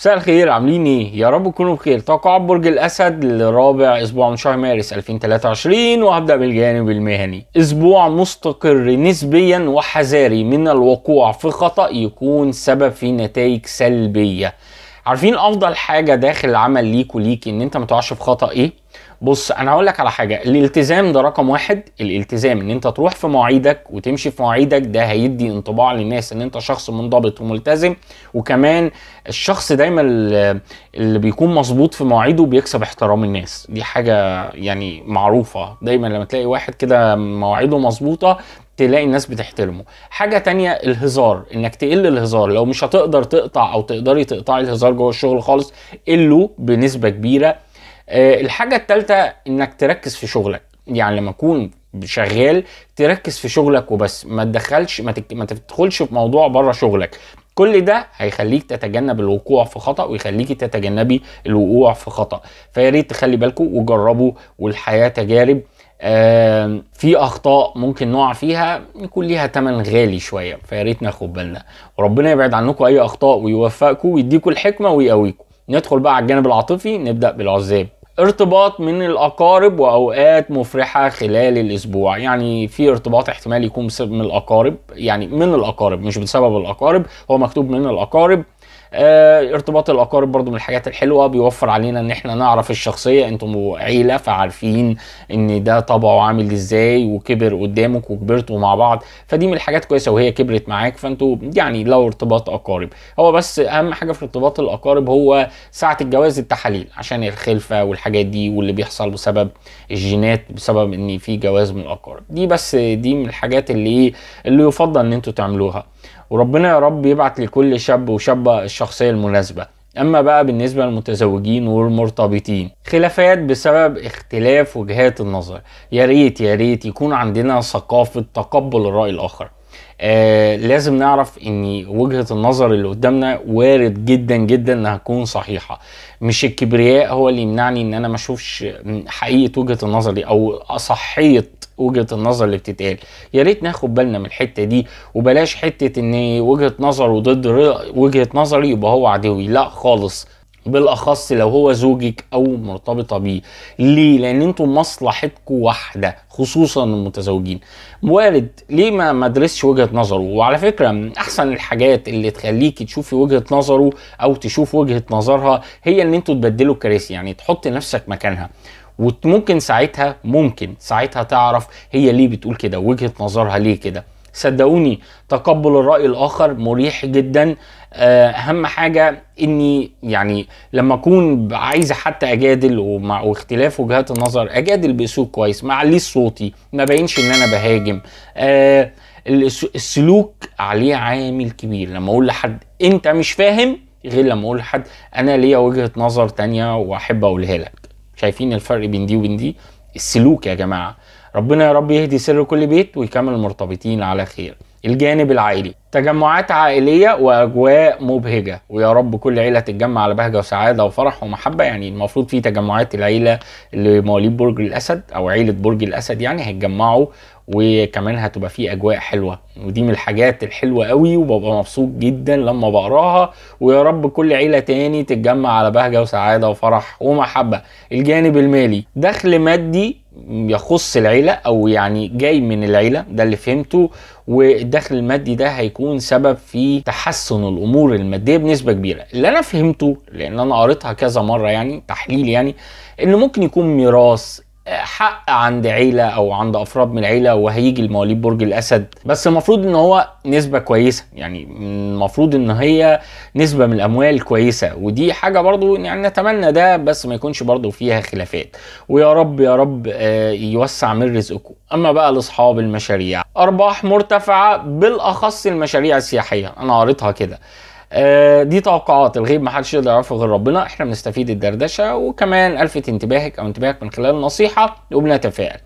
مساء الخير عاملين ايه؟ يا رب تكونوا بخير، توقع برج الاسد لرابع اسبوع من شهر مارس 2023 وهبدا بالجانب المهني، اسبوع مستقر نسبيا وحذاري من الوقوع في خطأ يكون سبب في نتائج سلبيه. عارفين افضل حاجه داخل العمل ليك وليك ان انت ما في خطا ايه بص انا هقول لك على حاجه الالتزام ده رقم واحد الالتزام ان انت تروح في مواعيدك وتمشي في مواعيدك ده هيدي انطباع للناس ان انت شخص منضبط وملتزم وكمان الشخص دايما اللي بيكون مظبوط في مواعيده بيكسب احترام الناس دي حاجه يعني معروفه دايما لما تلاقي واحد كده مواعيده مظبوطه تلاقي الناس بتحترمه حاجه تانية الهزار انك تقل الهزار لو مش هتقدر تقطع او تقدري تقطعي الهزار جوه الشغل خالص قله بنسبه كبيره آه، الحاجه الثالثه انك تركز في شغلك يعني لما تكون شغال تركز في شغلك وبس ما تدخلش ما, تك... ما تدخلش في موضوع بره شغلك كل ده هيخليك تتجنب الوقوع في خطا ويخليكي تتجنبي الوقوع في خطا فيا ريت تخلي بالكم وجربوا والحياه تجارب آه في اخطاء ممكن نقع فيها يكون ليها ثمن غالي شويه فيا ريت ناخد بالنا وربنا يبعد عنكم اي اخطاء ويوفقكم ويديكم الحكمه ويقويكم ندخل بقى على الجانب العاطفي نبدا بالعزاب ارتباط من الأقارب وأوقات مفرحة خلال الأسبوع يعني في ارتباط احتمال يكون بسبب من الأقارب يعني من الأقارب مش بسبب الأقارب هو مكتوب من الأقارب آه، ارتباط الاقارب برضو من الحاجات الحلوه بيوفر علينا ان احنا نعرف الشخصيه انتم عيله فعارفين ان ده طبعه عامل ازاي وكبر قدامك وكبرتوا مع بعض فدي من الحاجات كويسه وهي كبرت معاك فانتوا يعني لو ارتباط اقارب هو بس اهم حاجه في ارتباط الاقارب هو ساعه الجواز التحاليل عشان الخلفه والحاجات دي واللي بيحصل بسبب الجينات بسبب ان في جواز من الاقارب دي بس دي من الحاجات اللي إيه، اللي يفضل ان انتوا تعملوها وربنا يا رب يبعت لكل شاب وشابة الشخصية المناسبة أما بقى بالنسبة للمتزوجين والمرتبطين خلافات بسبب اختلاف وجهات النظر يا ريت يا ريت يكون عندنا ثقافة تقبل الرأي الآخر آه لازم نعرف ان وجهه النظر اللي قدامنا وارد جدا جدا انها تكون صحيحه مش الكبرياء هو اللي يمنعني ان انا ما اشوفش حقيقه وجهه النظر دي او اصحيه وجهه النظر اللي بتتقال يا ريت ناخد بالنا من الحته دي وبلاش حته ان وجهه نظر وضد وجهه نظري يبقى هو عدوي لا خالص بالاخص لو هو زوجك او مرتبطه بيه ليه لان انتوا مصلحتكم واحده خصوصا المتزوجين وارد ليه ما مدرسش وجهه نظره وعلى فكره من احسن الحاجات اللي تخليك تشوفي وجهه نظره او تشوف وجهه نظرها هي ان انتوا تبدلوا الكراسي يعني تحط نفسك مكانها وممكن ساعتها ممكن ساعتها تعرف هي ليه بتقول كده وجهه نظرها ليه كده صدقوني تقبل الراي الاخر مريح جدا آه، اهم حاجه اني يعني لما اكون عايز حتى اجادل ومع واختلاف وجهات النظر اجادل باسلوب كويس ما ليه صوتي ما بينش ان انا بهاجم أه السلوك عليه عامل كبير لما اقول لحد انت مش فاهم غير لما اقول لحد انا ليا وجهه نظر تانية واحب اقولها لك شايفين الفرق بين دي وبين دي السلوك يا جماعه ربنا يا رب يهدي سر كل بيت ويكمل مرتبطين على خير الجانب العائلي تجمعات عائلية وأجواء مبهجة ويا رب كل عيلة تتجمع على بهجة وسعادة وفرح ومحبة يعني المفروض في تجمعات العيلة اللي مواليد برج الأسد أو عيلة برج الأسد يعني هيتجمعوا وكمان هتبقى فيه اجواء حلوه ودي من الحاجات الحلوه قوي وببقى مبسوط جدا لما بقراها ويا رب كل عيله تاني تتجمع على بهجه وسعاده وفرح ومحبه الجانب المالي دخل مادي يخص العيله او يعني جاي من العيله ده اللي فهمته والدخل المادي ده هيكون سبب في تحسن الامور الماديه بنسبه كبيره اللي انا فهمته لان انا قريتها كذا مره يعني تحليل يعني ان ممكن يكون ميراث حق عند عيله او عند افراد من العيله وهيجي لمواليد برج الاسد بس المفروض ان هو نسبه كويسه يعني المفروض ان هي نسبه من الاموال كويسه ودي حاجه برضو يعني نتمنى ده بس ما يكونش برضو فيها خلافات ويا رب يا رب آه، يوسع من رزقكم اما بقى لاصحاب المشاريع ارباح مرتفعه بالاخص المشاريع السياحيه انا قريتها كده آه، دي توقعات الغيب محدش يقدر يعرفه غير ربنا احنا بنستفيد الدردشه وكمان الفت انتباهك او انتباهك من خلال النصيحه وبنتفاعل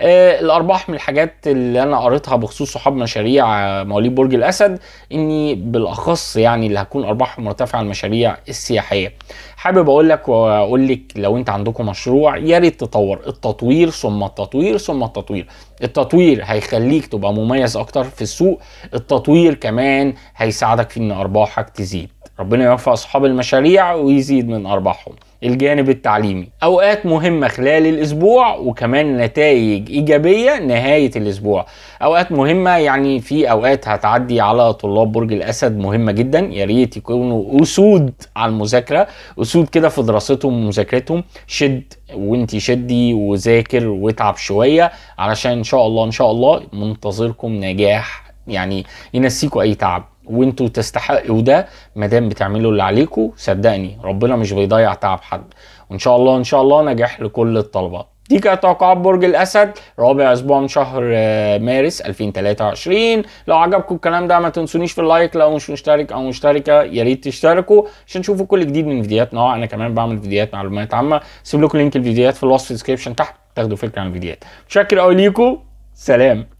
آه، الارباح من الحاجات اللي انا قريتها بخصوص صحاب مشاريع آه، مواليد برج الاسد اني بالاخص يعني اللي هتكون ارباحهم مرتفعه المشاريع السياحيه حابب اقول لك واقول لك لو انت عندكم مشروع يا ريت تطور التطوير ثم التطوير ثم التطوير التطوير هيخليك تبقى مميز اكتر في السوق التطوير كمان هيساعدك في ان ارباحك تزيد ربنا يوفق اصحاب المشاريع ويزيد من ارباحهم الجانب التعليمي اوقات مهمه خلال الاسبوع وكمان نتائج ايجابيه نهايه الاسبوع اوقات مهمه يعني في اوقات هتعدي على طلاب برج الاسد مهمه جدا يا ريت يكونوا اسود على المذاكره اسود كده في دراستهم ومذاكرتهم شد وانت شدي وذاكر واتعب شويه علشان ان شاء الله ان شاء الله منتظركم نجاح يعني ينسيكوا اي تعب وانتوا تستحقوا ده ما دام بتعملوا اللي عليكم صدقني ربنا مش بيضيع تعب حد وان شاء الله ان شاء الله نجاح لكل الطلبه دي كانت توقعات برج الاسد رابع اسبوع من شهر آه، مارس 2023 لو عجبكم الكلام ده ما تنسونيش في اللايك لو مش مشترك او مشتركه يا ريت تشتركوا عشان تشوفوا كل جديد من فيديوهاتنا أه، انا كمان بعمل فيديوهات معلومات عامه سيب لكم لينك الفيديوهات في الوصف في الديسكربشن تحت تاخدوا فكره عن الفيديوهات متشكر قوي ليكم سلام